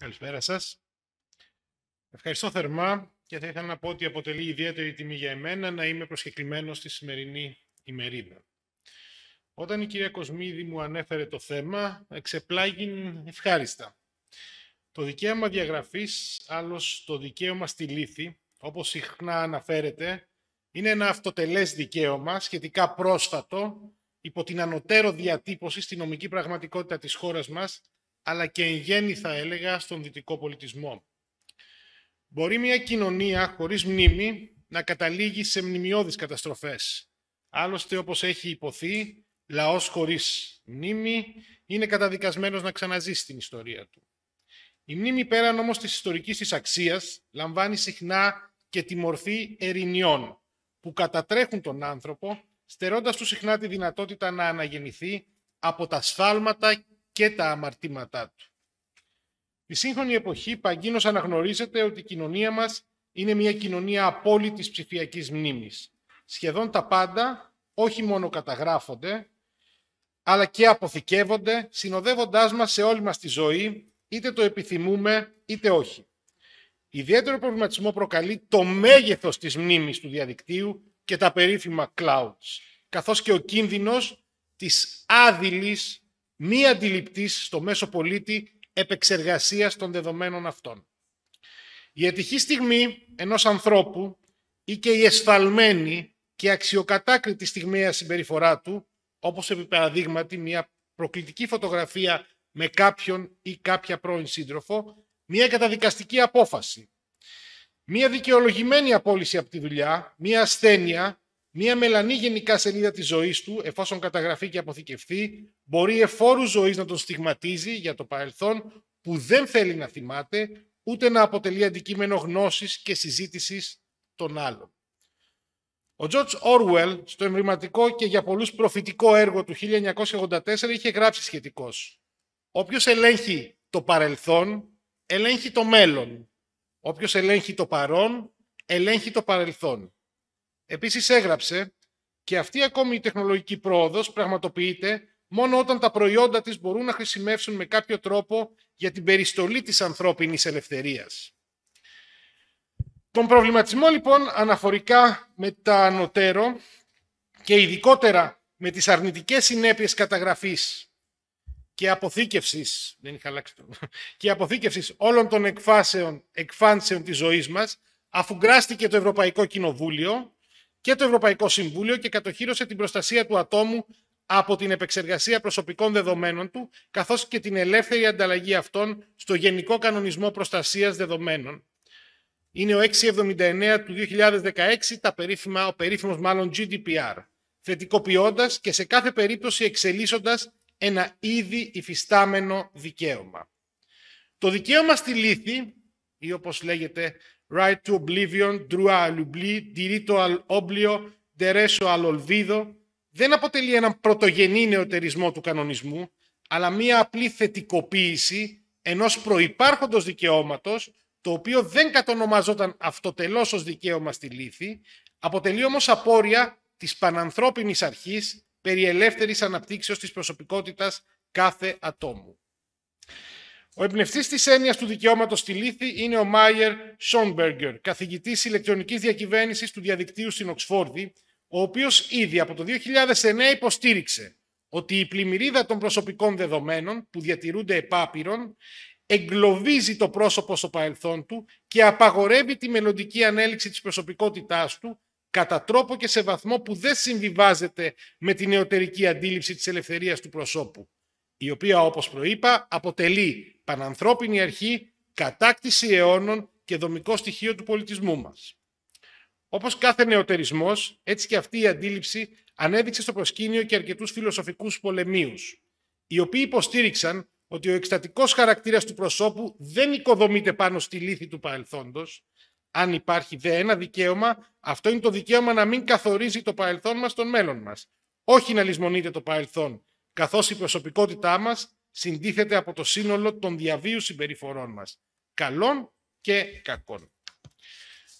Καλησπέρα σας. Ευχαριστώ θερμά και θα ήθελα να πω ότι αποτελεί ιδιαίτερη τιμή για εμένα να είμαι προσκεκλημένος στη σημερινή ημερίδα. Όταν η κυρία Κοσμίδη μου ανέφερε το θέμα, εξεπλάγει ευχάριστα. Το δικαίωμα διαγραφής, άλλως το δικαίωμα στη λύθη, όπως συχνά αναφέρεται, είναι ένα αυτοτελές δικαίωμα σχετικά πρόσφατο υπό την ανωτέρω διατύπωση στη νομική πραγματικότητα της χώρας μας αλλά και εν γέννη θα έλεγα στον δυτικό πολιτισμό. Μπορεί μια κοινωνία χωρίς μνήμη να καταλήγει σε μνημειώδεις καταστροφές. Άλλωστε, όπως έχει υποθεί, λαός χωρίς μνήμη είναι καταδικασμένος να ξαναζήσει την ιστορία του. Η μνήμη πέραν όμως της ιστορικής της αξίας λαμβάνει συχνά και τη μορφή ερηνιών που κατατρέχουν τον άνθρωπο στερώντας του συχνά τη δυνατότητα να αναγεννηθεί από τα σφάλματα και τα αμαρτήματά του. Τη σύγχρονη εποχή παγκίνως αναγνωρίζεται ότι η κοινωνία μας είναι μια κοινωνία απόλυτης ψηφιακής μνήμης. Σχεδόν τα πάντα όχι μόνο καταγράφονται, αλλά και αποθηκεύονται, συνοδεύοντάς μας σε όλη μας τη ζωή, είτε το επιθυμούμε είτε όχι. Ιδιαίτερο προβληματισμό προκαλεί το μέγεθος της μνήμης του διαδικτύου και τα περίφημα clouds, καθώς και ο κίνδυνος της άδειλης μη αντιληπτής στο μέσο πολίτη επεξεργασίας των δεδομένων αυτών. Η ατυχή στιγμή ενός ανθρώπου ή και η εσφαλμένη και αξιοκατάκριτη στιγμιαία συμπεριφορά του, όπως επί παραδείγματι μια προκλητική φωτογραφία με κάποιον ή κάποια πρώην σύντροφο, μια καταδικαστική απόφαση, μια δικαιολογημένη απόλυση από τη δουλειά, μια ασθένεια, Μία μελανή γενικά σελίδα της ζωής του, εφόσον καταγραφεί και αποθηκευθεί, μπορεί εφόρου ζωής να τον στιγματίζει για το παρελθόν που δεν θέλει να θυμάται, ούτε να αποτελεί αντικείμενο γνώσης και συζήτησης των άλλων. Ο George Orwell, στο εμβληματικό και για πολλούς προφητικό έργο του 1984, είχε γράψει σχετικώς. Όποιος ελέγχει το παρελθόν, ελέγχει το μέλλον. Όποιος ελέγχει το παρόν, ελέγχει το παρελθόν. Επίσης έγραψε και αυτή ακόμη η τεχνολογική πρόοδος πραγματοποιείται μόνο όταν τα προϊόντα της μπορούν να χρησιμεύσουν με κάποιο τρόπο για την περιστολή της ανθρώπινης ελευθερίας. Τον προβληματισμό λοιπόν αναφορικά με τα ανωτέρω και ειδικότερα με τις αρνητικές συνέπειες καταγραφής και αποθήκευσης, δεν και όλων των εκφάσεων, εκφάνσεων της ζωής μας, αφουγκράστηκε το Ευρωπαϊκό Κοινοβούλιο και το Ευρωπαϊκό Συμβούλιο και κατοχύρωσε την προστασία του ατόμου από την επεξεργασία προσωπικών δεδομένων του, καθώς και την ελεύθερη ανταλλαγή αυτών στο Γενικό Κανονισμό Προστασίας Δεδομένων. Είναι ο 679 του 2016, τα περίφημα, ο περίφημος μάλλον GDPR, θετικοποιώντας και σε κάθε περίπτωση εξελίσσοντας ένα ήδη υφιστάμενο δικαίωμα. Το δικαίωμα στη λύθη, ή όπως λέγεται right to oblivion, droit à l'oubli, dirito al oblio, al olvido, δεν αποτελεί έναν πρωτογενή νεωτερισμό του κανονισμού, αλλά μία απλή θετικοποίηση ενός προϋπάρχοντος δικαιώματος, το οποίο δεν κατονομαζόταν αυτοτελώς ως δικαίωμα στη λύθη, αποτελεί όμως απόρρια της πανανθρώπινης αρχής περί ελεύθερης αναπτύξεως της προσωπικότητας κάθε ατόμου. Ο εμπνευστής της έννοιας του δικαιώματος στη λύθη είναι ο Μάιερ Σόνμπεργκερ, καθηγητής ηλεκτρονικής διακυβέρνησης του διαδικτύου στην Οξφόρδη, ο οποίος ήδη από το 2009 υποστήριξε ότι η πλημμυρίδα των προσωπικών δεδομένων που διατηρούνται επάπειρον εγκλωβίζει το πρόσωπο στο παρελθόν του και απαγορεύει τη μελλοντική ανέλυξη της προσωπικότητάς του κατά τρόπο και σε βαθμό που δεν συμβιβάζεται με την εωτερική αντίληψη της ελευθερίας του προσώπου η οποία όπως προείπα αποτελεί πανανθρώπινη αρχή, κατάκτηση αιώνων και δομικό στοιχείο του πολιτισμού μας. Όπως κάθε νεοτερισμός, έτσι και αυτή η αντίληψη ανέδειξε στο προσκήνιο και αρκετούς φιλοσοφικούς πολεμίους, οι οποίοι υποστήριξαν ότι ο εκστατικός χαρακτήρας του προσώπου δεν οικοδομείται πάνω στη λύθη του παρελθόντος. Αν υπάρχει δε ένα δικαίωμα, αυτό είναι το δικαίωμα να μην καθορίζει το παρελθόν μας τον μέλλον μας. Όχι να λησμονείται το παρελθόν καθώς η προσωπικότητά μας συντίθεται από το σύνολο των διαβίου συμπεριφορών μας, καλών και κακών.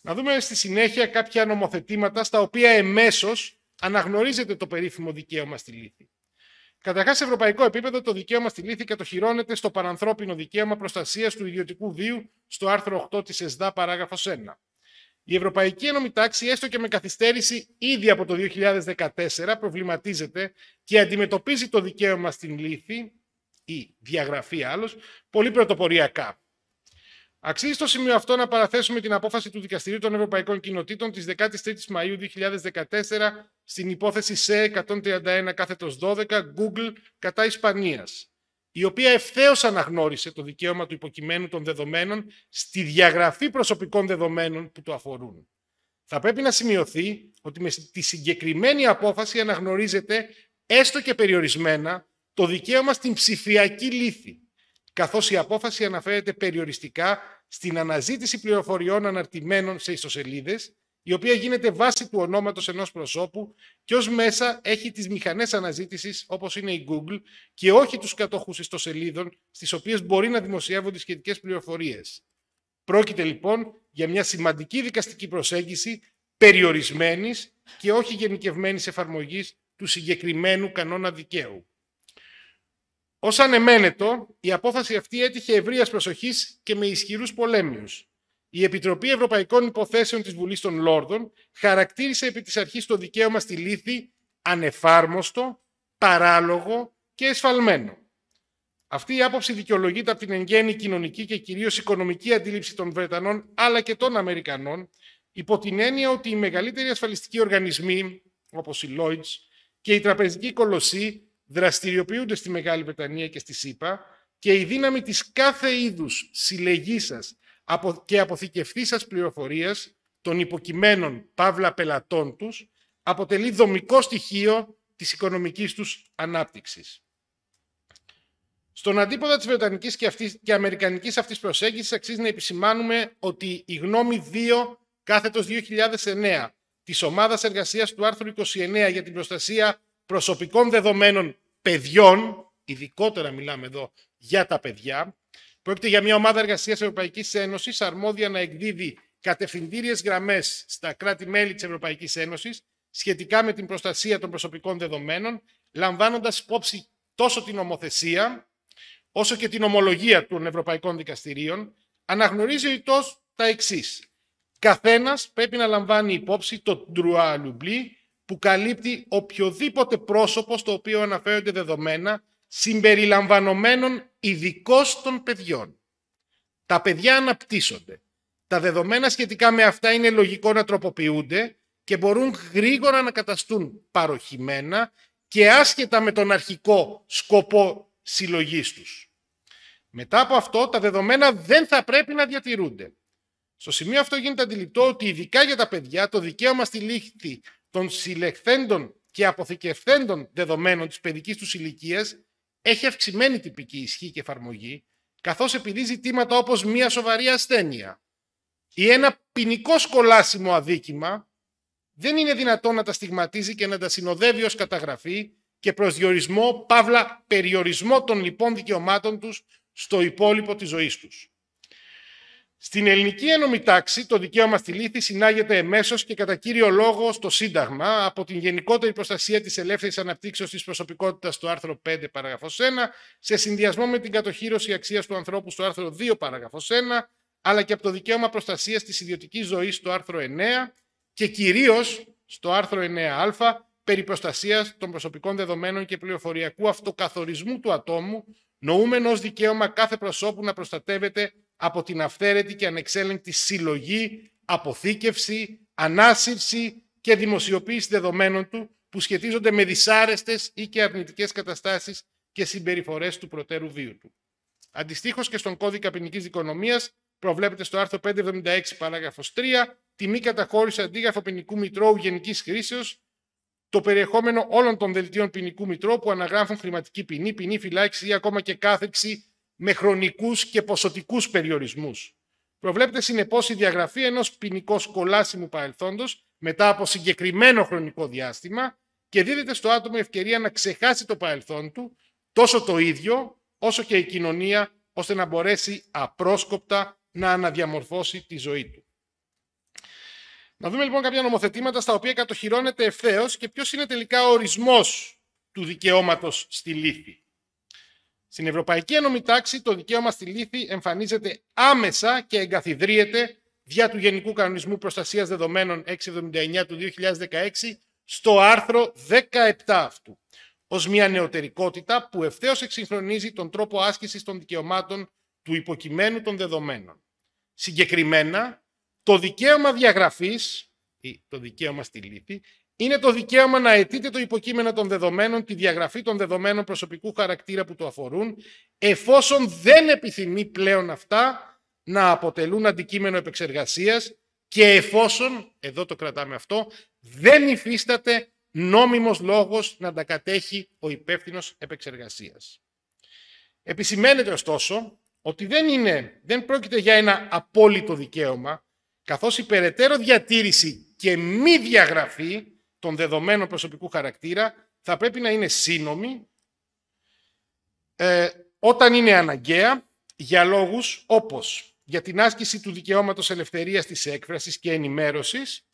Να δούμε στη συνέχεια κάποια νομοθετήματα στα οποία εμέσως αναγνωρίζεται το περίφημο δικαίωμα στη λύθη. Καταρχάς, σε ευρωπαϊκό επίπεδο, το δικαίωμα στη λύθη κατοχυρώνεται στο παρανθρώπινο δικαίωμα προστασίας του ιδιωτικού βίου, στο άρθρο 8 της ΕΣΔΑ, παράγραφος 1. Η Ευρωπαϊκή Ένωμη Τάξη, έστω και με καθυστέρηση ήδη από το 2014, προβληματίζεται και αντιμετωπίζει το δικαίωμα στην λύθη ή διαγραφή άλλως, πολύ πρωτοποριακά. Αξίζει στο σημείο αυτό να παραθέσουμε την απόφαση του Δικαστηρίου των Ευρωπαϊκών Κοινοτήτων της 13 η Μαου 2014 στην υπόθεση σε 131 12 Google κατά Ισπανίας η οποία ευθέως αναγνώρισε το δικαίωμα του υποκειμένου των δεδομένων στη διαγραφή προσωπικών δεδομένων που το αφορούν. Θα πρέπει να σημειωθεί ότι με τη συγκεκριμένη απόφαση αναγνωρίζεται έστω και περιορισμένα το δικαίωμα στην ψηφιακή λύθη, καθώς η απόφαση αναφέρεται περιοριστικά στην αναζήτηση πληροφοριών αναρτημένων σε ιστοσελίδες η οποία γίνεται βάση του ονόματος ενός προσώπου και ως μέσα έχει τις μηχανές αναζήτησης όπως είναι η Google και όχι τους κατόχους ιστοσελίδων στις οποίες μπορεί να δημοσιεύονται σχετικές πληροφορίες. Πρόκειται λοιπόν για μια σημαντική δικαστική προσέγγιση περιορισμένης και όχι γενικευμένης εφαρμογής του συγκεκριμένου κανόνα δικαίου. Ως ανεμένετο, η απόφαση αυτή έτυχε ευρείας προσοχής και με ισχυρούς πολέμιους. Η Επιτροπή Ευρωπαϊκών Υποθέσεων της Βουλής των Λόρδων χαρακτήρισε επί της αρχής το δικαίωμα στη λύθη ανεφάρμοστο, παράλογο και εσφαλμένο. Αυτή η άποψη δικαιολογείται από την εν κοινωνική και κυρίως οικονομική αντίληψη των Βρετανών αλλά και των Αμερικανών υπό την έννοια ότι οι μεγαλύτεροι ασφαλιστικοί οργανισμοί όπως η Lloyds και η τραπεζικοί κολοσσοί δραστηριοποιούνται στη Μεγάλη Βρετανία και στη ΣΥΠΑ και η δύναμη της κάθε είδους συλλεγής και αποθηκευτή σα πληροφορίας των υποκειμένων παύλα πελατών τους αποτελεί δομικό στοιχείο της οικονομικής τους ανάπτυξης. Στον αντίποδα της Βρετανικής και, αυτής, και Αμερικανικής αυτής προσέγγισης αξίζει να επισημάνουμε ότι η γνώμη 2 κάθετο 2009 της Ομάδας Εργασίας του άρθρου 29 για την προστασία προσωπικών δεδομένων παιδιών, ειδικότερα μιλάμε εδώ για τα παιδιά, Πρόκειται για μια ομάδα εργασίας Ευρωπαϊκής Ένωσης αρμόδια να εκδίδει κατευθυντήριες γραμμές στα κράτη-μέλη της Ευρωπαϊκής Ένωσης σχετικά με την προστασία των προσωπικών δεδομένων, λαμβάνοντας υπόψη τόσο την ομοθεσία όσο και την ομολογία των Ευρωπαϊκών Δικαστηρίων, αναγνωρίζει ο τα εξής. Καθένας πρέπει να λαμβάνει υπόψη το ντρουα που καλύπτει οποιοδήποτε πρόσωπο στο οποίο αναφέρονται δεδομένα συμπεριλαμβανομένων ειδικώς των παιδιών. Τα παιδιά αναπτύσσονται. Τα δεδομένα σχετικά με αυτά είναι λογικό να τροποποιούνται και μπορούν γρήγορα να καταστούν παροχημένα και άσχετα με τον αρχικό σκοπό συλλογής τους. Μετά από αυτό, τα δεδομένα δεν θα πρέπει να διατηρούνται. Στο σημείο αυτό γίνεται αντιληπτό ότι ειδικά για τα παιδιά το δικαίωμα στη λήχθη των συλλεχθέντων και αποθηκευθέντων δεδομένων της παιδικής τους ηλικίας έχει αυξημένη τυπική ισχύ και εφαρμογή, καθώς επειδή ζητήματα όπως μια σοβαρή ασθένεια ή ένα ποινικό σκολάσιμο αδίκημα, δεν είναι δυνατόν να τα στιγματίζει και να τα συνοδεύει ως καταγραφή και προσδιορισμό, παύλα περιορισμό των λοιπών δικαιωμάτων τους στο υπόλοιπο της ζωής τους. Στην ελληνική ένωμη τάξη, το δικαίωμα στη λύθη συνάγεται εμέσως και κατά κύριο λόγο στο Σύνταγμα από την γενικότερη προστασία της ελεύθερης αναπτύξεως της προσωπικότητας στο άρθρο 5, παραγραφό 1, σε συνδυασμό με την κατοχήρωση αξίας του ανθρώπου στο άρθρο 2, παραγραφό 1, αλλά και από το δικαίωμα προστασίας της ιδιωτικής ζωής στο άρθρο 9 και κυρίως στο άρθρο 9α περί προστασίας των προσωπικών δεδομένων και πληροφοριακού αυτοκαθορισμού του ατόμου, νοούμενος δικαίωμα κάθε προσώπου να προστατεύεται από την αυθαίρετη και ανεξέλεγκτη συλλογή, αποθήκευση, ανάσυρση και δημοσιοποίηση δεδομένων του που σχετίζονται με δυσάρεστες ή και αρνητικές καταστάσεις και συμπεριφορές του προτέρου βίου του. Αντιστοίχως και στον κώδικα ποινικής δικονομίας προβλέπεται στο άρθρο 576 παράγραφος 3 τη μη καταχώρηση αντίγραφο ποινικού μητρώου Γενικής χρήσεως το περιεχόμενο όλων των δελτίων ποινικού μητρώου που αναγράφουν χρηματική ποινή, ποινή φυλάξη ή ακόμα και κάθεξη με χρονικούς και ποσοτικούς περιορισμούς. Προβλέπεται συνεπώς η διαγραφή ενός ποινικού κολάσιμου παρελθόντος μετά από συγκεκριμένο χρονικό διάστημα και δίδεται στο άτομο ευκαιρία να ξεχάσει το παρελθόν του, τόσο το ίδιο όσο και η κοινωνία, ώστε να μπορέσει απρόσκοπτα να αναδιαμορφώσει τη ζωή του. Να δούμε λοιπόν κάποια νομοθετήματα στα οποία κατοχυρώνεται ευθέως και ποιος είναι τελικά ο ορισμός του δικαιώματος στη λύθη. Στην Ευρωπαϊκή Ένωμη Τάξη το δικαίωμα στη λύθη εμφανίζεται άμεσα και εγκαθιδρύεται δια του Γενικού Κανονισμού Προστασίας Δεδομένων 679 του 2016 στο άρθρο 17 αυτού, ως μια νεωτερικότητα που ευθέως εξυγχρονίζει τον τρόπο άσκησης των δικαιωμάτων του υποκειμένου των δεδομένων. Συγκεκριμένα, το δικαίωμα διαγραφής, ή το δικαίωμα στη λύθη, είναι το δικαίωμα να αιτείται το υποκείμενο των δεδομένων, τη διαγραφή των δεδομένων προσωπικού χαρακτήρα που το αφορούν, εφόσον δεν επιθυμεί πλέον αυτά να αποτελούν αντικείμενο επεξεργασίας και εφόσον, εδώ το κρατάμε αυτό, δεν υφίσταται νόμιμος λόγος να τα κατέχει ο υπεύθυνος επεξεργασίας. Επισημαίνεται ωστόσο ότι δεν, είναι, δεν πρόκειται για ένα απόλυτο δικαίωμα, καθώς η περαιτέρω διατήρηση και μη διαγραφή των δεδομένων προσωπικού χαρακτήρα θα πρέπει να είναι σύνομη ε, όταν είναι αναγκαία για λόγους όπως για την άσκηση του δικαιώματος ελευθερίας της έκφρασης και ενημέρωσης,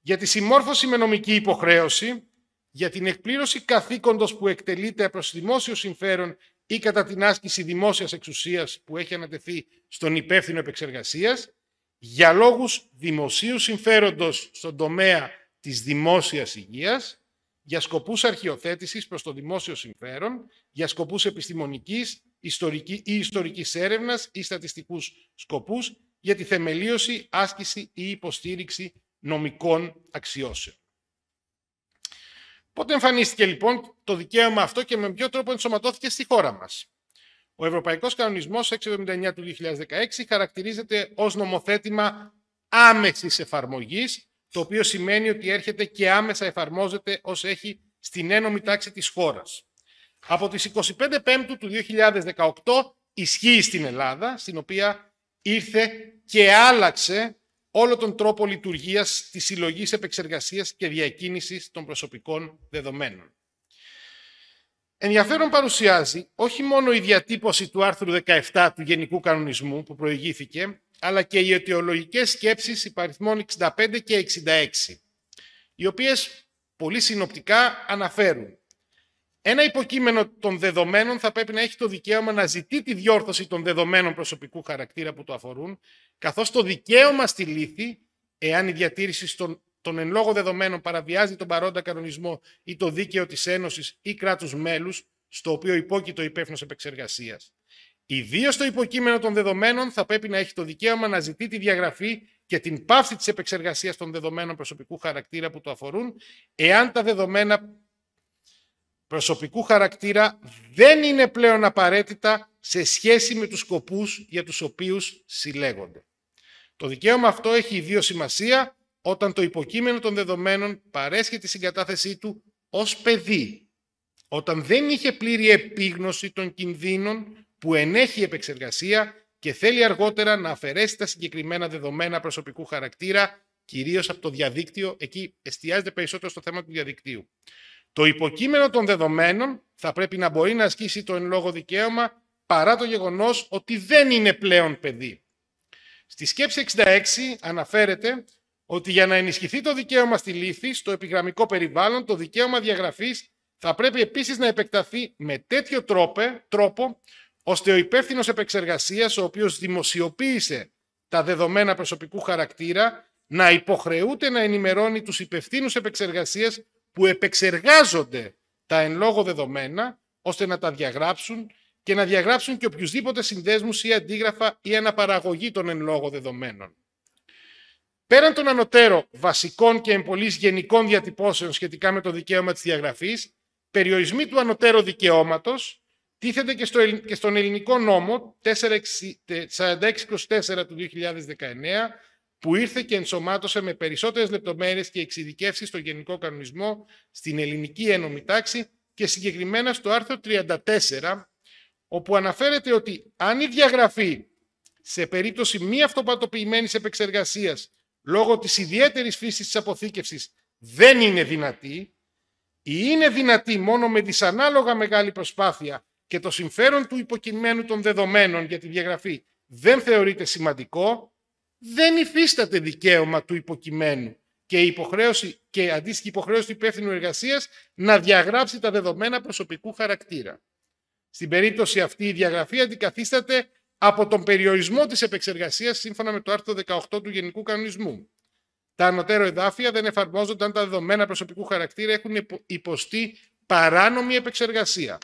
για τη συμμόρφωση με νομική υποχρέωση, για την εκπλήρωση καθήκοντος που εκτελείται προς δημόσιο συμφέρον ή κατά την άσκηση δημόσιας εξουσίας που έχει ανατεθεί στον υπεύθυνο επεξεργασίας, για λόγους δημοσίου συμφέροντος στον τομέα της δημόσιας υγείας για σκοπούς αρχιοθέτησης προς το δημόσιο συμφέρον, για σκοπούς επιστημονικής ιστορική, ή ιστορικής έρευνας ή στατιστικούς σκοπούς για τη θεμελίωση, άσκηση ή υποστήριξη νομικών αξιώσεων. Πότε εμφανίστηκε λοιπόν το δικαίωμα αυτό και με ποιο τρόπο ενσωματώθηκε στη χώρα μας. Ο Ευρωπαϊκός Κανονισμός 679 του 2016 χαρακτηρίζεται ως νομοθέτημα άμεσης εφαρμογής το οποίο σημαίνει ότι έρχεται και άμεσα εφαρμόζεται ως έχει στην ένωμη τάξη της χώρας. Από τις 25 Πέμπτου του 2018 ισχύει στην Ελλάδα, στην οποία ήρθε και άλλαξε όλο τον τρόπο λειτουργίας της συλλογής επεξεργασίας και διακίνησης των προσωπικών δεδομένων. Ενδιαφέρον παρουσιάζει όχι μόνο η διατύπωση του άρθρου 17 του Γενικού Κανονισμού που προηγήθηκε, αλλά και οι αιτιολογικές σκέψεις υπαριθμών 65 και 66, οι οποίες πολύ συνοπτικά αναφέρουν ένα υποκείμενο των δεδομένων θα πρέπει να έχει το δικαίωμα να ζητεί τη διόρθωση των δεδομένων προσωπικού χαρακτήρα που το αφορούν, καθώς το δικαίωμα στη λύθη, εάν η διατήρηση των, των εν λόγω δεδομένων παραβιάζει τον παρόντα κανονισμό ή το δίκαιο της Ένωσης ή κράτους μέλους, στο οποίο υπόκειτο υπεύθυνος επεξεργασίας. Ιδίως το υποκείμενο των δεδομένων θα πρέπει να έχει το δικαίωμα να ζητεί τη διαγραφή και την πάυση της επεξεργασίας των δεδομένων προσωπικού χαρακτήρα που το αφορούν, εάν τα δεδομένα προσωπικού χαρακτήρα δεν είναι πλέον απαραίτητα σε σχέση με τους σκοπούς για τους οποίους συλλέγονται. Το δικαίωμα αυτό έχει ιδίως σημασία όταν το υποκείμενο των δεδομένων παρέσχει τη συγκατάθεσή του ως παιδί, όταν δεν είχε πλήρη επίγνωση των κινδύνων που ενέχει επεξεργασία και θέλει αργότερα να αφαιρέσει τα συγκεκριμένα δεδομένα προσωπικού χαρακτήρα, κυρίως από το διαδίκτυο, εκεί εστιάζεται περισσότερο στο θέμα του διαδικτύου. Το υποκείμενο των δεδομένων θα πρέπει να μπορεί να ασκήσει το εν λόγω δικαίωμα παρά το γεγονός ότι δεν είναι πλέον παιδί. Στη σκέψη 66 αναφέρεται ότι για να ενισχυθεί το δικαίωμα στη λύθη στο επιγραμμικό περιβάλλον, το δικαίωμα διαγραφής θα πρέπει επίσης να επεκταθεί με τέτοιο τρόπο, τρόπο ώστε ο υπεύθυνος επεξεργασίας, ο οποίος δημοσιοποίησε τα δεδομένα προσωπικού χαρακτήρα, να υποχρεούται να ενημερώνει τους υπευθύνους επεξεργασίας που επεξεργάζονται τα εν λόγω δεδομένα, ώστε να τα διαγράψουν και να διαγράψουν και οποιουσδήποτε συνδέσμους ή αντίγραφα ή αναπαραγωγή των εν λόγω δεδομένων. Πέραν των ανωτέρω βασικών και εμπολής γενικών διατυπώσεων σχετικά με το δικαίωμα της διαγραφής, περιορισμοί του ανωτέρου δικαιώματος τίθεται και, στον ελληνικό νόμο 4624 του 2019, που ήρθε και ενσωμάτωσε με περισσότερες λεπτομέρειες και εξειδικεύσεις στο Γενικό Κανονισμό στην Ελληνική Ένωμη Τάξη και συγκεκριμένα στο άρθρο 34, όπου αναφέρεται ότι αν η διαγραφή σε περίπτωση μη αυτοπατοποιημένης επεξεργασίας λόγω της ιδιαίτερης φύσης της αποθήκευσης δεν είναι δυνατή ή είναι δυνατή μόνο με δυσανάλογα μεγάλη προσπάθεια και το συμφέρον του υποκειμένου των δεδομένων για τη διαγραφή δεν θεωρείται σημαντικό, δεν υφίσταται δικαίωμα του υποκειμένου και, υποχρέωση, και αντίστοιχη υποχρέωση του υπεύθυνου εργασίας να διαγράψει τα δεδομένα προσωπικού χαρακτήρα. Στην περίπτωση αυτή η διαγραφή αντικαθίσταται από τον περιορισμό της επεξεργασίας, σύμφωνα με το άρθρο 18 του Γενικού Κανονισμού. Τα ανωτέρω εδάφια δεν εφαρμόζονται αν τα δεδομένα προσωπικού χαρακτήρα έχουν υποστεί παράνομη επεξεργασία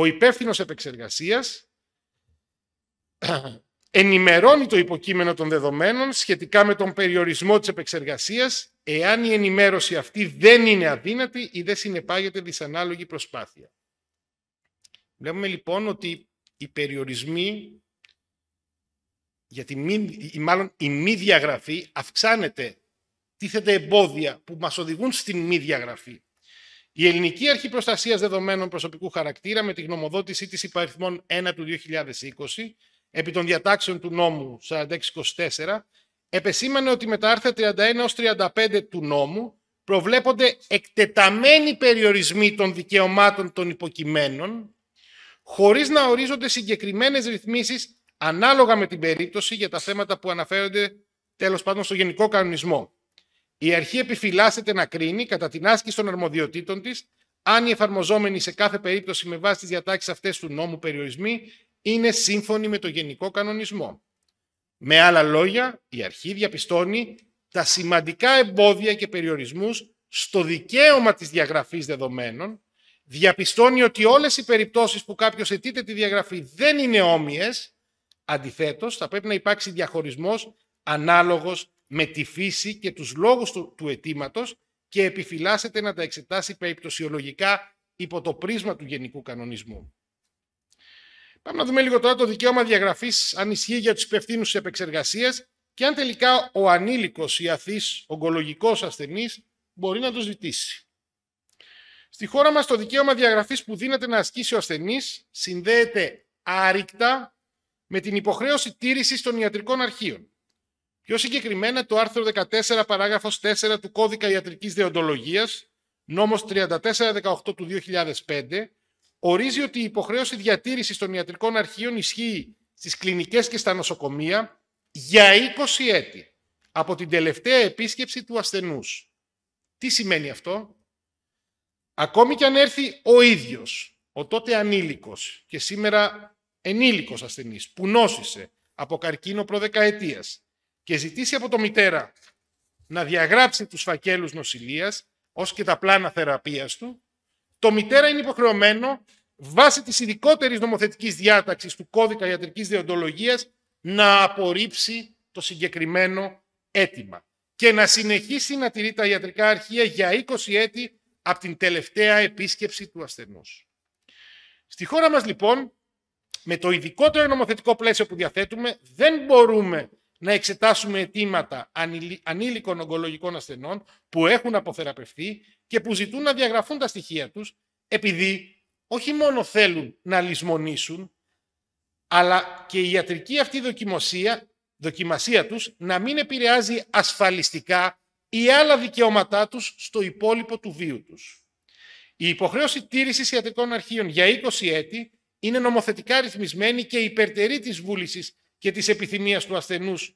ο υπεύθυνος επεξεργασίας ενημερώνει το υποκείμενο των δεδομένων σχετικά με τον περιορισμό της επεξεργασίας εάν η ενημέρωση αυτή δεν είναι αδύνατη ή δεν συνεπάγεται δυσανάλογη προσπάθεια. Βλέπουμε λοιπόν ότι οι περιορισμοί γιατι ή μάλλον η μη διαγραφή αυξάνεται, τίθεται εμπόδια που μας οδηγούν στην μη διαγραφή. Η Ελληνική Αρχή Προστασίας Δεδομένων Προσωπικού Χαρακτήρα, με τη γνωμοδότησή της υπαριθμών 1 του 2020, επί των διατάξεων του νόμου 4624, επεσήμανε ότι με τα άρθρα 31 έω 35 του νόμου προβλέπονται εκτεταμένοι περιορισμοί των δικαιωμάτων των υποκειμένων, χωρίς να ορίζονται συγκεκριμένες ρυθμίσεις ανάλογα με την περίπτωση για τα θέματα που αναφέρονται τέλος πάντων στο γενικό κανονισμό. Η αρχή επιφυλάσσεται να κρίνει κατά την άσκηση των αρμοδιοτήτων της αν οι εφαρμοζόμενοι σε κάθε περίπτωση με βάση τις διατάξεις αυτές του νόμου περιορισμοί είναι σύμφωνοι με το γενικό κανονισμό. Με άλλα λόγια, η αρχή διαπιστώνει τα σημαντικά εμπόδια και περιορισμούς στο δικαίωμα της διαγραφής δεδομένων, διαπιστώνει ότι όλες οι περιπτώσεις που κάποιος αιτείται τη διαγραφή δεν είναι όμοιες, Αντιθέτως, θα πρέπει να υπάρξει διαχωρισμός ανάλογος με τη φύση και τους λόγους του, του αιτήματος και επιφυλάσσεται να τα εξετάσει περιπτωσιολογικά υπό το πρίσμα του γενικού κανονισμού. Πάμε να δούμε λίγο τώρα το δικαίωμα διαγραφής αν ισχύει για τους υπευθύνους της Επεξεργασίας, και αν τελικά ο ανήλικος ή αθής ογκολογικός ασθενής μπορεί να το ζητήσει. Στη χώρα μας το δικαίωμα διαγραφής που δίνεται να ασκήσει ο ασθενής συνδέεται άρρηκτα με την υποχρέωση τήρησης των ιατρικών αρχείων. Πιο συγκεκριμένα το άρθρο 14 παράγραφος 4 του Κώδικα Ιατρικής Δεοντολογίας, νόμος 3418 του 2005, ορίζει ότι η υποχρέωση διατήρησης των ιατρικών αρχείων ισχύει στις κλινικές και στα νοσοκομεία για 20 έτη από την τελευταία επίσκεψη του ασθενούς. Τι σημαίνει αυτό? Ακόμη και αν έρθει ο ίδιος, ο τότε ανήλικος και σήμερα ενήλικος ασθενής που νόσησε από καρκίνο προδεκαετίας και ζητήσει από το μητέρα να διαγράψει τους φακέλους νοσηλείας, ως και τα πλάνα θεραπείας του, το μητέρα είναι υποχρεωμένο, βάσει της ειδικότερης νομοθετικής διάταξης του κώδικα ιατρικής διοντολογίας, να απορρίψει το συγκεκριμένο αίτημα και να συνεχίσει να τηρεί τα ιατρικά αρχεία για 20 έτη από την τελευταία επίσκεψη του ασθενούς. Στη χώρα μας λοιπόν, με το ειδικότερο νομοθετικό πλαίσιο που διαθέτουμε, δεν μπορούμε να εξετάσουμε αιτήματα ανήλικων ογκολογικών ασθενών που έχουν αποθεραπευτεί και που ζητούν να διαγραφούν τα στοιχεία τους επειδή όχι μόνο θέλουν να λησμονήσουν αλλά και η ιατρική αυτή δοκιμασία, δοκιμασία τους να μην επηρεάζει ασφαλιστικά ή άλλα δικαιώματά τους στο υπόλοιπο του βίου τους. Η υποχρέωση τήρησης ιατρικών αρχείων για 20 έτη είναι νομοθετικά ρυθμισμένη και υπερτερεί της βούλησης και της επιθυμίας του ασθενούς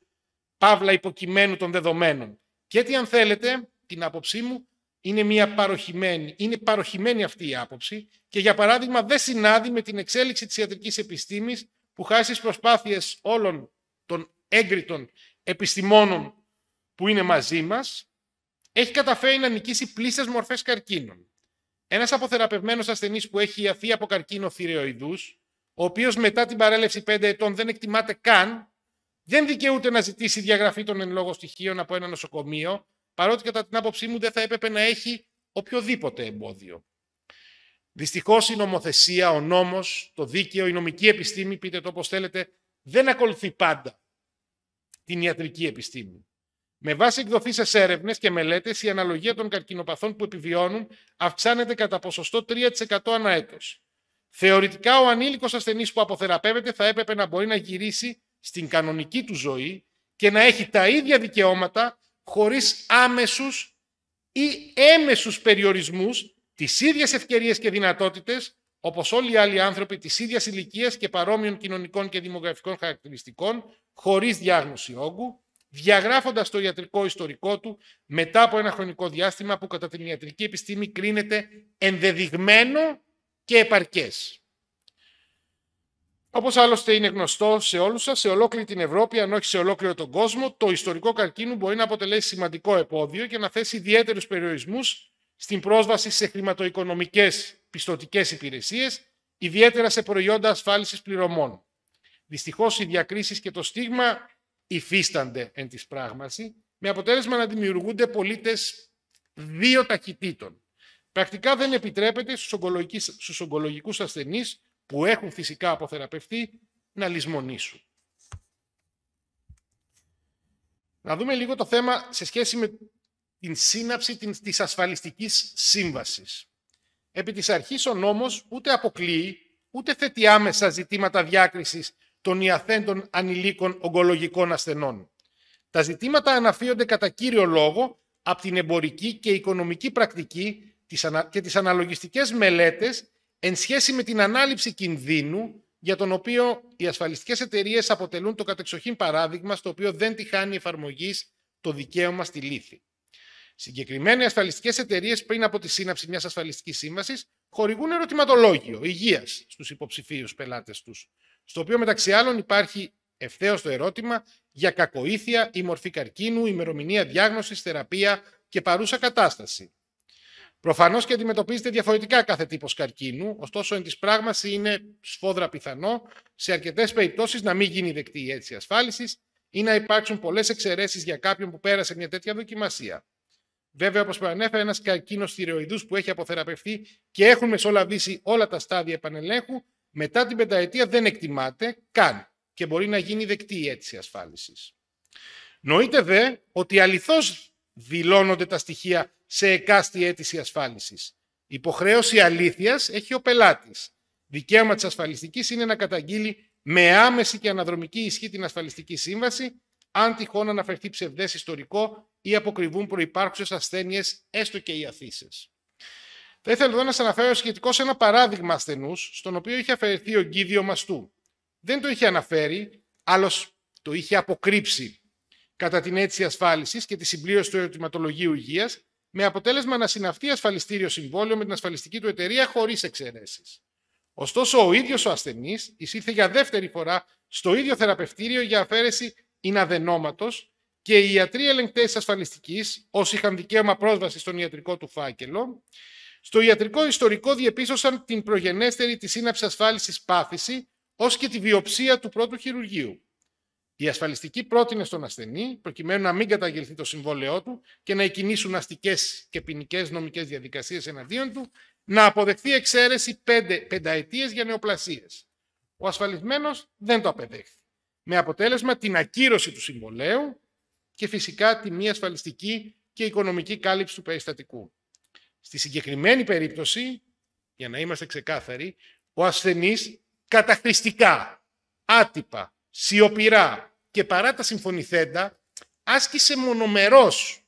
παύλα υποκειμένου των δεδομένων. Και τι αν θέλετε, την άποψή μου, είναι μια παροχημένη, είναι παροχημένη αυτή η άποψη και για παράδειγμα δεν συνάδει με την εξέλιξη της ιατρικής επιστήμης που χάσει στις προσπάθειες όλων των έγκριτων επιστημόνων που είναι μαζί μας, έχει καταφέρει να νικήσει πλήστες μορφές καρκίνων. Ένας αποθεραπευμένος ασθενής που έχει ιαθεί από καρκίνο θηρεοειδούς, ο οποίος μετά την παρέλευση 5 ετών δεν εκτιμάται καν, δεν δικαιούται να ζητήσει διαγραφή των εν λόγω στοιχείων από ένα νοσοκομείο, παρότι κατά την άποψή μου δεν θα έπρεπε να έχει οποιοδήποτε εμπόδιο. Δυστυχώς η νομοθεσία, ο νόμος, το δίκαιο, η νομική επιστήμη, πείτε το όπως θέλετε, δεν ακολουθεί πάντα την ιατρική επιστήμη. Με βάση σε έρευνες και μελέτες, η αναλογία των καρκινοπαθών που επιβιώνουν αυξάνεται κατά ποσοστό 3% ανά έτος. Θεωρητικά ο ανήλικος ασθενής που αποθεραπεύεται θα έπρεπε να μπορεί να γυρίσει στην κανονική του ζωή και να έχει τα ίδια δικαιώματα χωρίς άμεσους ή έμεσους περιορισμούς, τις ίδιες ευκαιρίες και δυνατότητες, όπως όλοι οι άλλοι άνθρωποι της ίδιας ηλικίας και παρόμοιων κοινωνικών και δημογραφικών χαρακτηριστικών, χωρίς διάγνωση όγκου, διαγράφοντας το ιατρικό ιστορικό του μετά από ένα χρονικό διάστημα που κατά την ιατρική επιστήμη κρίνεται ενδεδειγμένο και επαρκές. Όπως άλλωστε είναι γνωστό σε όλους σας, σε ολόκληρη την Ευρώπη, αν όχι σε ολόκληρο τον κόσμο, το ιστορικό καρκίνο μπορεί να αποτελέσει σημαντικό επόδιο και να θέσει ιδιαίτερους περιορισμούς στην πρόσβαση σε χρηματοοικονομικές πιστοτικές υπηρεσίες, ιδιαίτερα σε προϊόντα ασφάλισης πληρωμών. Δυστυχώς, οι διακρίσεις και το στίγμα υφίστανται εν της πράγμαση, με αποτέλεσμα να δημιουργούνται πολίτες δύο ταχυτήτων. Πρακτικά δεν επιτρέπεται στους ογκολογικούς ασθενείς που έχουν φυσικά αποθεραπευτεί να λησμονήσουν. Να δούμε λίγο το θέμα σε σχέση με την σύναψη της ασφαλιστικής σύμβασης. Επί της αρχής ο νόμος ούτε αποκλείει, ούτε θέτει άμεσα ζητήματα διάκρισης των ιαθέντων ανηλίκων ογκολογικών ασθενών. Τα ζητήματα αναφύονται κατά κύριο λόγο από την εμπορική και οικονομική πρακτική και τις αναλογιστικές μελέτες εν σχέση με την ανάληψη κινδύνου για τον οποίο οι ασφαλιστικές εταιρείες αποτελούν το κατεξοχήν παράδειγμα στο οποίο δεν τη χάνει εφαρμογής το δικαίωμα στη λύθη. Συγκεκριμένα, οι ασφαλιστικές εταιρείες πριν από τη σύναψη μιας ασφαλιστικής σύμβασης χορηγούν ερωτηματολόγιο υγείας στους υποψηφίους πελάτες τους, στο οποίο μεταξύ άλλων υπάρχει ευθέως το ερώτημα για κακοήθεια ή μορφή καρκίνου, ημερομηνία διάγνωσης, θεραπεία και παρούσα κατάσταση. Προφανώς και αντιμετωπίζεται διαφορετικά κάθε τύπος καρκίνου, ωστόσο εν της πράγμαση είναι σφόδρα πιθανό σε αρκετές περιπτώσεις να μην γίνει δεκτή η αίτηση ασφάλισης ή να υπάρξουν πολλές εξαιρέσεις για κάποιον που πέρασε μια τέτοια δοκιμασία. Βέβαια, όπως προανέφερα, ένας καρκίνος θηροειδού που έχει αποθεραπευθεί και έχουν μεσολαβήσει όλα τα στάδια επανελέγχου, μετά την πενταετία δεν εκτιμάται καν και μπορεί να γίνει δεκτή η αίτηση ασφάλισης. Νοείται δε ότι αληθώς δηλώνονται τα στοιχεία σε εκάστη αίτηση ασφάλισης. υποχρέωση αλήθειας έχει ο πελάτης. Δικαίωμα της ασφαλιστικής είναι να καταγγείλει με άμεση και αναδρομική ισχύ την ασφαλιστική σύμβαση, αν τυχόν αναφερθεί ψευδές ιστορικό ή αποκριβούν προϋπάρχουσες ασθένειες, έστω και οι αθήσεις. Θα ήθελα εδώ να σας αναφέρω σχετικό ένα παράδειγμα ασθενούς, στον οποίο είχε αφαιρεθεί ο γκίδιο μαστού. Δεν το είχε αναφέρει, άλλος το είχε αποκρύψει κατά την αίτηση ασφάλισης και τη συμπλήρωση του ερωτηματολογίου υγείας, με αποτέλεσμα να συναυτεί ασφαλιστήριο συμβόλαιο με την ασφαλιστική του εταιρεία χωρίς εξαιρέσεις. Ωστόσο, ο ίδιος ο ασθενής εισήλθε για δεύτερη φορά στο ίδιο θεραπευτήριο για αφαίρεση ειναδενώματο και οι ιατροί ελεγκτές τη ασφαλιστικής, όσοι είχαν δικαίωμα πρόσβαση στον ιατρικό του φάκελο, στο ιατρικό ιστορικό διεπίσωσαν την προγενέστερη τη σύναψη ασφάλισης πάθηση, ως και τη βιοψία του πρώτου χειρουργείου. Η ασφαλιστική πρότεινε στον ασθενή, προκειμένου να μην καταγγελθεί το συμβόλαιό του και να εκινήσουν αστικές και ποινικές νομικές διαδικασίες εναντίον του, να αποδεχθεί εξαίρεση πέντε, πενταετίες για νεοπλασίες. Ο ασφαλισμένος δεν το απεδέχθη. Με αποτέλεσμα την ακύρωση του συμβολέου και φυσικά τη μη ασφαλιστική και οικονομική κάλυψη του περιστατικού. Στη συγκεκριμένη περίπτωση, για να είμαστε ξεκάθαροι, ο ασθενής καταχρηστικά, άτυπα, σιωπηρά, και παρά τα συμφωνηθέντα άσκησε μονομερός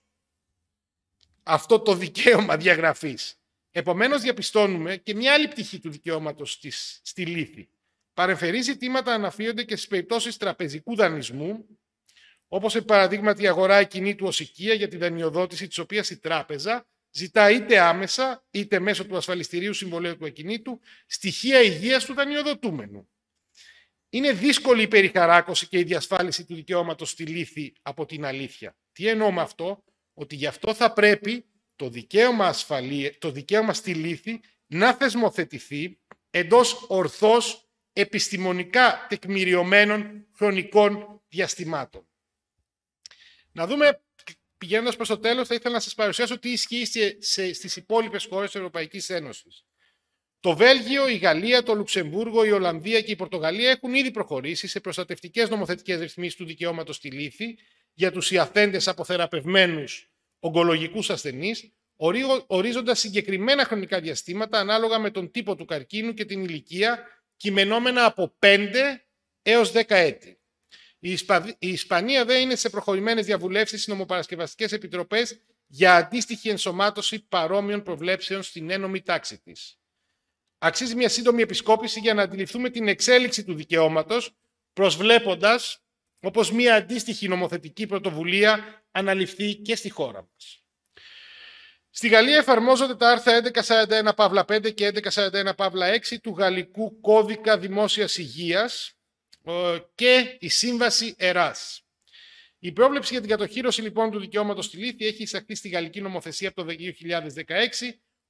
αυτό το δικαίωμα διαγραφής. Επομένως διαπιστώνουμε και μια άλλη πτυχή του δικαιώματος στη, στη λύθη. Παρεμφερεί ζητήματα αναφύονται και στις περιπτώσεις τραπεζικού δανεισμού, όπως επί παραδείγματι η αγορά του του οικία για τη δανειοδότηση της οποίας η τράπεζα ζητά είτε άμεσα είτε μέσω του ασφαλιστηρίου συμβολέου του του στοιχεία υγείας του δανειοδοτούμενου. Είναι δύσκολη η περιχαράκωση και η διασφάλιση του δικαιώματος στη λύθη από την αλήθεια. Τι εννοώ με αυτό, ότι γι' αυτό θα πρέπει το δικαίωμα, ασφαλή, το δικαίωμα στη λύθη να θεσμοθετηθεί εντός ορθώς επιστημονικά τεκμηριωμένων χρονικών διαστημάτων. Να δούμε, πηγαίνοντας προς το τέλος, θα ήθελα να σας παρουσιάσω τι ισχύει σε, στις υπόλοιπες χώρες της Ευρωπαϊκής Ένωσης. Το Βέλγιο, η Γαλλία, το Λουξεμβούργο, η Ολλανδία και η Πορτογαλία έχουν ήδη προχωρήσει σε προστατευτικές νομοθετικές ρυθμίσεις του δικαιώματος στη λύθη για τους ιαθέντες αποθεραπευμένους ογκολογικούς ασθενείς, ορίζοντας συγκεκριμένα χρονικά διαστήματα ανάλογα με τον τύπο του καρκίνου και την ηλικία, κειμενόμενα από 5 έω 10 έτη. Η, Ισπανία δεν είναι σε προχωρημένες διαβουλεύσεις στις νομοπαρασκευαστικές επιτροπές για αντίστοιχη ενσωμάτωση παρόμοιων προβλέψεων στην ένωμη τάξη της. Αξίζει μια σύντομη επισκόπηση για να αντιληφθούμε την εξέλιξη του δικαιώματος, προσβλέποντας όπως μια αντίστοιχη νομοθετική πρωτοβουλία αναλυφθεί και στη χώρα μας. Στη Γαλλία εφαρμόζονται τα άρθρα 1141-5 και 1141-6 του Γαλλικού Κώδικα Δημόσιας Υγείας ε, και η Σύμβαση ΕΡΑΣ. Η πρόβλεψη για την κατοχήρωση λοιπόν του δικαιώματος στη λύθη έχει εισαχθεί στη γαλλική νομοθεσία από το 2016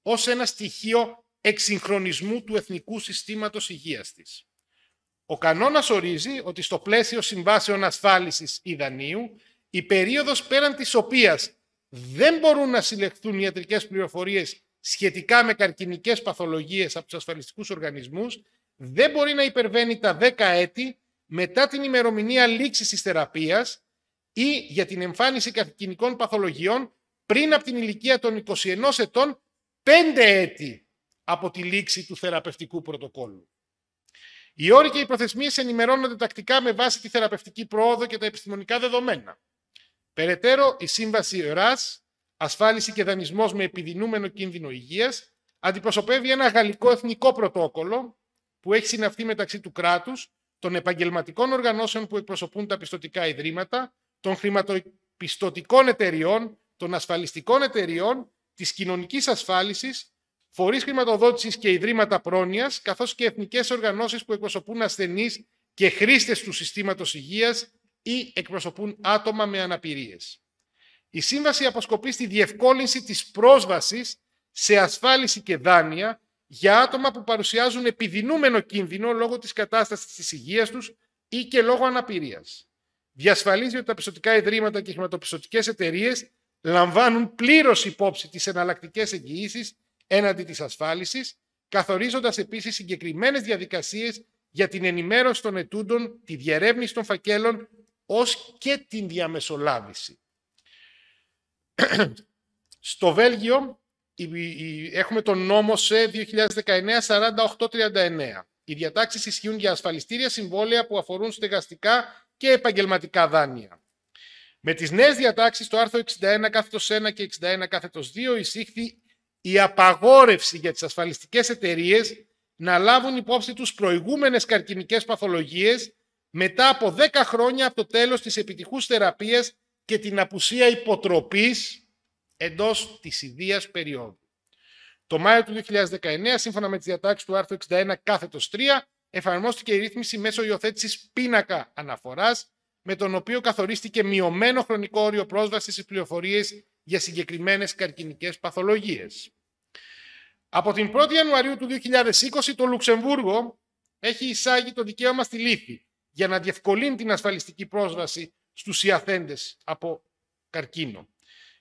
ως ένα στοιχείο εξυγχρονισμού του εθνικού συστήματος υγείας της. Ο κανόνας ορίζει ότι στο πλαίσιο συμβάσεων ασφάλισης ή δανείου, η περίοδος πέραν της οποίας δεν μπορούν να συλλεχθούν ιατρικές πληροφορίες σχετικά με καρκινικές παθολογίες από τους ασφαλιστικούς οργανισμούς δεν μπορεί να υπερβαίνει τα 10 έτη μετά την ημερομηνία λήξης της θεραπείας ή για την εμφάνιση καρκινικών παθολογιών πριν από την ηλικία των 21 ετών 5 έτη από τη λήξη του θεραπευτικού πρωτοκόλλου. Οι όροι και οι προθεσμίες ενημερώνονται τακτικά με βάση τη θεραπευτική πρόοδο και τα επιστημονικά δεδομένα. Περαιτέρω, η Σύμβαση ΕΡΑΣ, Ασφάλιση και Δανεισμός με Επιδεινούμενο Κίνδυνο Υγείας, αντιπροσωπεύει ένα γαλλικό εθνικό πρωτόκολλο που έχει συναυθεί μεταξύ του κράτους, των επαγγελματικών οργανώσεων που εκπροσωπούν τα πιστοτικά ιδρύματα, των χρηματοπιστωτικών εταιριών, των ασφαλιστικών εταιριών, της κοινωνικής ασφάλισης φορείς χρηματοδότησης και ιδρύματα πρόνοιας, καθώς και εθνικές οργανώσεις που εκπροσωπούν ασθενείς και χρήστες του συστήματος υγείας ή εκπροσωπούν άτομα με αναπηρίες. Η σύμβαση αποσκοπεί στη διευκόλυνση της πρόσβασης σε ασφάλιση και δάνεια για άτομα που παρουσιάζουν επιδεινούμενο κίνδυνο λόγω της κατάστασης της υγείας τους ή και λόγω αναπηρίας. Διασφαλίζει ότι τα πιστοτικά ιδρύματα και χρηματοπιστωτικές εταιρείες λαμβάνουν πλήρως υπόψη τις εναλλακτικές εγγυήσεις έναντι της ασφάλισης, καθορίζοντας επίσης συγκεκριμένες διαδικασίες για την ενημέρωση των ετούντων, τη διερεύνηση των φακέλων, ως και την διαμεσολάβηση. Στο Βέλγιο έχουμε τον νόμο σε 2019-4839. Οι διατάξεις ισχύουν για ασφαλιστήρια συμβόλαια που αφορούν στεγαστικά και επαγγελματικά δάνεια. Με τις νέες διατάξεις, το άρθρο 61 κάθετος 1 και 61 κάθετος 2 εισήχθη η απαγόρευση για τις ασφαλιστικές εταιρείες να λάβουν υπόψη τους προηγούμενες καρκινικές παθολογίες μετά από 10 χρόνια από το τέλος της επιτυχούς θεραπείας και την απουσία υποτροπής εντός της ιδίας περίοδου. Το Μάιο του 2019, σύμφωνα με τις διατάξεις του άρθρου 61 κάθετος 3, εφαρμόστηκε η ρύθμιση μέσω υιοθέτησης πίνακα αναφοράς, με τον οποίο καθορίστηκε μειωμένο χρονικό όριο πρόσβασης στις πληροφορίες για συγκεκριμένες καρκινικές παθολογίες. Από την 1η Ιανουαρίου του 2020 το Λουξεμβούργο έχει εισάγει το δικαίωμα στη λύθη για να διευκολύνει την ασφαλιστική πρόσβαση στους ιαθέντες από καρκίνο.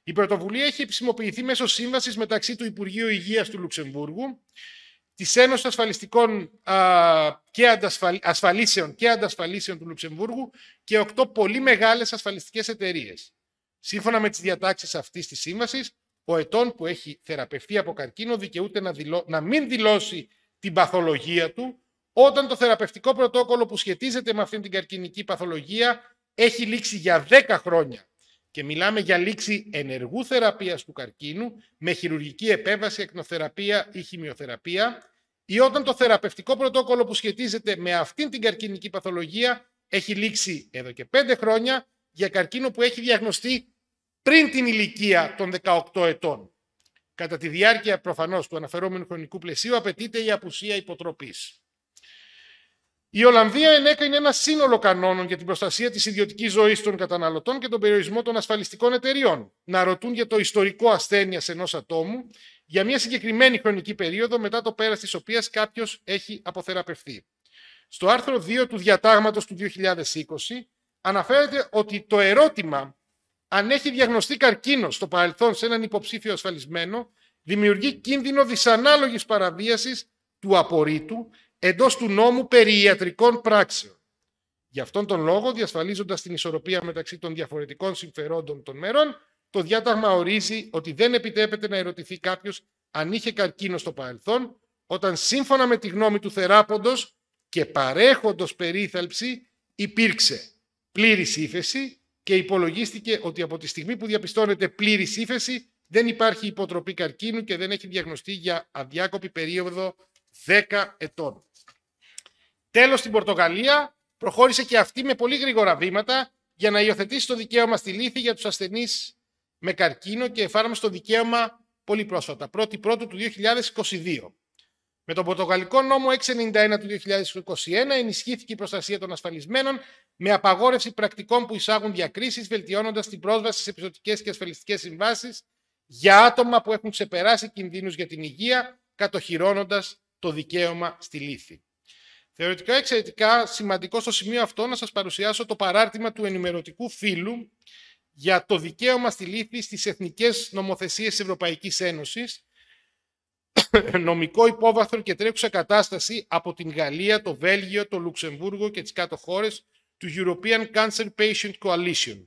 Η πρωτοβουλία έχει επισημοποιηθεί μέσω σύμβασης μεταξύ του Υπουργείου Υγείας του Λουξεμβούργου, της Ένωσης Ασφαλιστικών και Ασφαλίσεων και Αντασφαλίσεων του Λουξεμβούργου και οκτώ πολύ μεγάλες ασφαλιστικές εταιρείες. Σύμφωνα με τις διατάξεις αυτής της σύμβασης, ο ετών που έχει θεραπευτεί από καρκίνο δικαιούται να, μην δηλώσει την παθολογία του όταν το θεραπευτικό πρωτόκολλο που σχετίζεται με αυτήν την καρκινική παθολογία έχει λήξει για 10 χρόνια. Και μιλάμε για λήξη ενεργού θεραπείας του καρκίνου με χειρουργική επέμβαση, εκνοθεραπεία ή χημειοθεραπεία ή όταν το θεραπευτικό πρωτόκολλο που σχετίζεται με αυτήν την καρκινική παθολογία έχει λήξει εδώ και 5 χρόνια για καρκίνο που έχει διαγνωστεί πριν την ηλικία των 18 ετών. Κατά τη διάρκεια προφανώς του αναφερόμενου χρονικού πλαισίου απαιτείται η απουσία υποτροπής. Η Ολλανδία ενέκρινε ένα σύνολο κανόνων για την προστασία της ιδιωτικής ζωής των καταναλωτών και τον περιορισμό των ασφαλιστικών εταιριών. Να ρωτούν για το ιστορικό ασθένειας ενός ατόμου για μια συγκεκριμένη χρονική περίοδο μετά το πέρας της οποίας κάποιος έχει αποθεραπευθεί. Στο άρθρο 2 του διατάγματος του 2020 αναφέρεται ότι το ερώτημα αν έχει διαγνωστεί καρκίνος στο παρελθόν σε έναν υποψήφιο ασφαλισμένο, δημιουργεί κίνδυνο δυσανάλογης παραβίασης του απορρίτου εντός του νόμου περί ιατρικών πράξεων. Γι' αυτόν τον λόγο, διασφαλίζοντας την ισορροπία μεταξύ των διαφορετικών συμφερόντων των μερών, το διάταγμα ορίζει ότι δεν επιτρέπεται να ερωτηθεί κάποιος αν είχε καρκίνο στο παρελθόν, όταν σύμφωνα με τη γνώμη του θεράποντος και παρέχοντος περίθαλψη υπήρξε πλήρης ύφεση, και υπολογίστηκε ότι από τη στιγμή που διαπιστώνεται πλήρης ύφεση δεν υπάρχει υποτροπή καρκίνου και δεν έχει διαγνωστεί για αδιάκοπη περίοδο 10 ετών. Τέλος, στην Πορτογαλία προχώρησε και αυτή με πολύ γρήγορα βήματα για να υιοθετήσει το δικαίωμα στη λύθη για τους ασθενείς με καρκίνο και εφάρμοσε το δικαίωμα πολύ πρόσφατα, 1η Πρώτου του 2022. Με τον Πορτογαλικό νόμο 691 του 2021 ενισχύθηκε η προστασία των ασφαλισμένων με απαγόρευση πρακτικών που εισάγουν διακρίσεις, βελτιώνοντας την πρόσβαση σε επιδοτικέ και ασφαλιστικές συμβάσεις για άτομα που έχουν ξεπεράσει κινδύνους για την υγεία, κατοχυρώνοντας το δικαίωμα στη λύθη. Θεωρητικά εξαιρετικά σημαντικό στο σημείο αυτό να σας παρουσιάσω το παράρτημα του ενημερωτικού φύλου για το δικαίωμα στη λύθη στις εθνικές νομοθεσίες της Ευρωπαϊκής Ένωσης, νομικό υπόβαθρο και τρέχουσα κατάσταση από την Γαλλία, το Βέλγιο, το Λουξεμβούργο και τις κάτω χώρες του European Cancer Patient Coalition.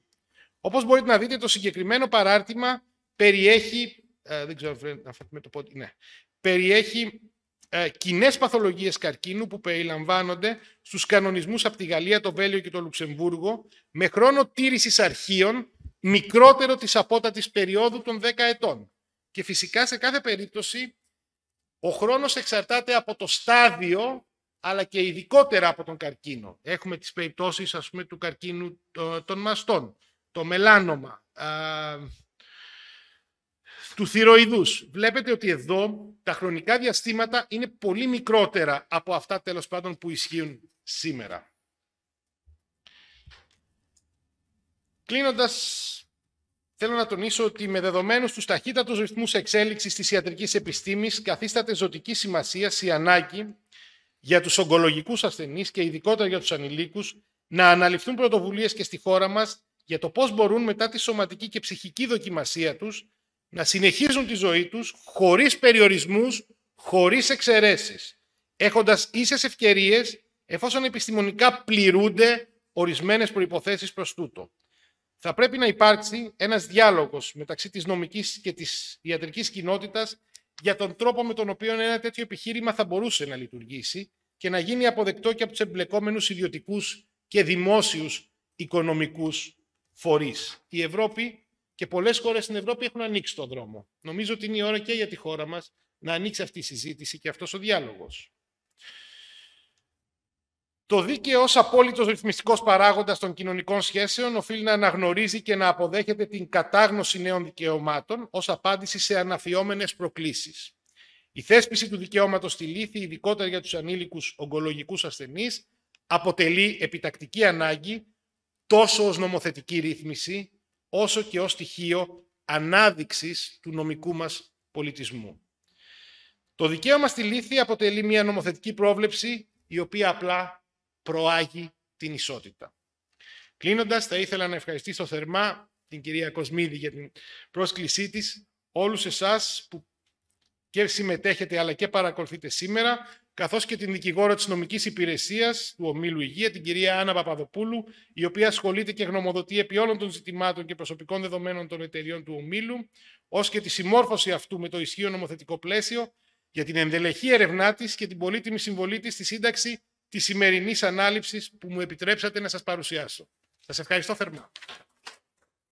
Όπως μπορείτε να δείτε, το συγκεκριμένο παράρτημα περιέχει, ε, δεν ξέρω αν με το ναι, περιέχει ε, κοινές παθολογίες καρκίνου που περιλαμβάνονται στους κανονισμούς από τη Γαλλία, το Βέλγιο και το Λουξεμβούργο, με χρόνο τήρησης αρχείων μικρότερο της απότατης περίοδου των 10 ετών. Και φυσικά σε κάθε περίπτωση ο χρόνος εξαρτάται από το στάδιο, αλλά και ειδικότερα από τον καρκίνο. Έχουμε τις περιπτώσεις, ας πούμε, του καρκίνου των μαστών, το μελάνομα, α, του θυροειδούς. Βλέπετε ότι εδώ τα χρονικά διαστήματα είναι πολύ μικρότερα από αυτά, τέλος πάντων, που ισχύουν σήμερα. Κλείνοντας, Θέλω να τονίσω ότι με δεδομένους τους ταχύτατους ρυθμούς εξέλιξης της ιατρικής επιστήμης, καθίσταται ζωτική σημασία η ανάγκη για τους ογκολογικούς ασθενείς και ειδικότερα για τους ανηλίκους να αναλυφθούν πρωτοβουλίες και στη χώρα μας για το πώς μπορούν μετά τη σωματική και ψυχική δοκιμασία τους να συνεχίζουν τη ζωή τους χωρίς περιορισμούς, χωρίς εξαιρέσεις, έχοντας ίσες ευκαιρίες εφόσον επιστημονικά πληρούνται ορισμένες προποθέσει προς τούτο. Θα πρέπει να υπάρξει ένας διάλογος μεταξύ της νομικής και της ιατρικής κοινότητας για τον τρόπο με τον οποίο ένα τέτοιο επιχείρημα θα μπορούσε να λειτουργήσει και να γίνει αποδεκτό και από τους εμπλεκόμενους ιδιωτικούς και δημόσιους οικονομικούς φορείς. Η Ευρώπη και πολλές χώρες στην Ευρώπη έχουν ανοίξει τον δρόμο. Νομίζω ότι είναι η ώρα και για τη χώρα μας να ανοίξει αυτή η συζήτηση και αυτός ο διάλογος. Το δίκαιο ως απόλυτος ρυθμιστικός παράγοντας των κοινωνικών σχέσεων οφείλει να αναγνωρίζει και να αποδέχεται την κατάγνωση νέων δικαιωμάτων ως απάντηση σε αναφιόμενες προκλήσεις. Η θέσπιση του δικαιώματος στη λύθη, ειδικότερα για τους ανήλικους ογκολογικούς ασθενείς, αποτελεί επιτακτική ανάγκη τόσο ως νομοθετική ρύθμιση, όσο και ως στοιχείο ανάδειξης του νομικού μας πολιτισμού. Το δικαίωμα στη λύθη αποτελεί μια νομοθετική πρόβλεψη η οποία απλά προάγει την ισότητα. Κλείνοντας, θα ήθελα να ευχαριστήσω θερμά την κυρία Κοσμίδη για την πρόσκλησή της, όλους εσάς που και συμμετέχετε αλλά και παρακολουθείτε σήμερα, καθώς και την δικηγόρο της νομικής υπηρεσίας του Ομίλου Υγεία, την κυρία Άννα Παπαδοπούλου, η οποία ασχολείται και γνωμοδοτεί επί όλων των ζητημάτων και προσωπικών δεδομένων των εταιριών του Ομίλου, ως και τη συμμόρφωση αυτού με το ισχύον νομοθετικό πλαίσιο, για την ενδελεχή ερευνά της και την πολύτιμη συμβολή της στη σύνταξη της σημερινής ανάληψης που μου επιτρέψατε να σας παρουσιάσω. Σας ευχαριστώ θερμά.